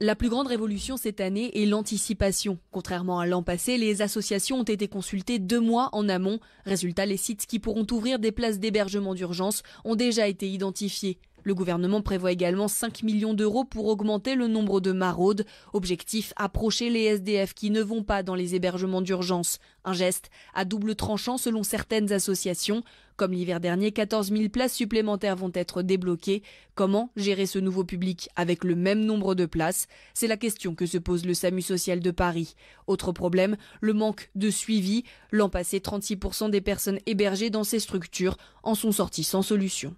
La plus grande révolution cette année est l'anticipation. Contrairement à l'an passé, les associations ont été consultées deux mois en amont. Résultat, les sites qui pourront ouvrir des places d'hébergement d'urgence ont déjà été identifiés. Le gouvernement prévoit également 5 millions d'euros pour augmenter le nombre de maraudes. Objectif, approcher les SDF qui ne vont pas dans les hébergements d'urgence. Un geste à double tranchant selon certaines associations. Comme l'hiver dernier, 14 000 places supplémentaires vont être débloquées. Comment gérer ce nouveau public avec le même nombre de places C'est la question que se pose le SAMU social de Paris. Autre problème, le manque de suivi. L'an passé, 36% des personnes hébergées dans ces structures en sont sorties sans solution.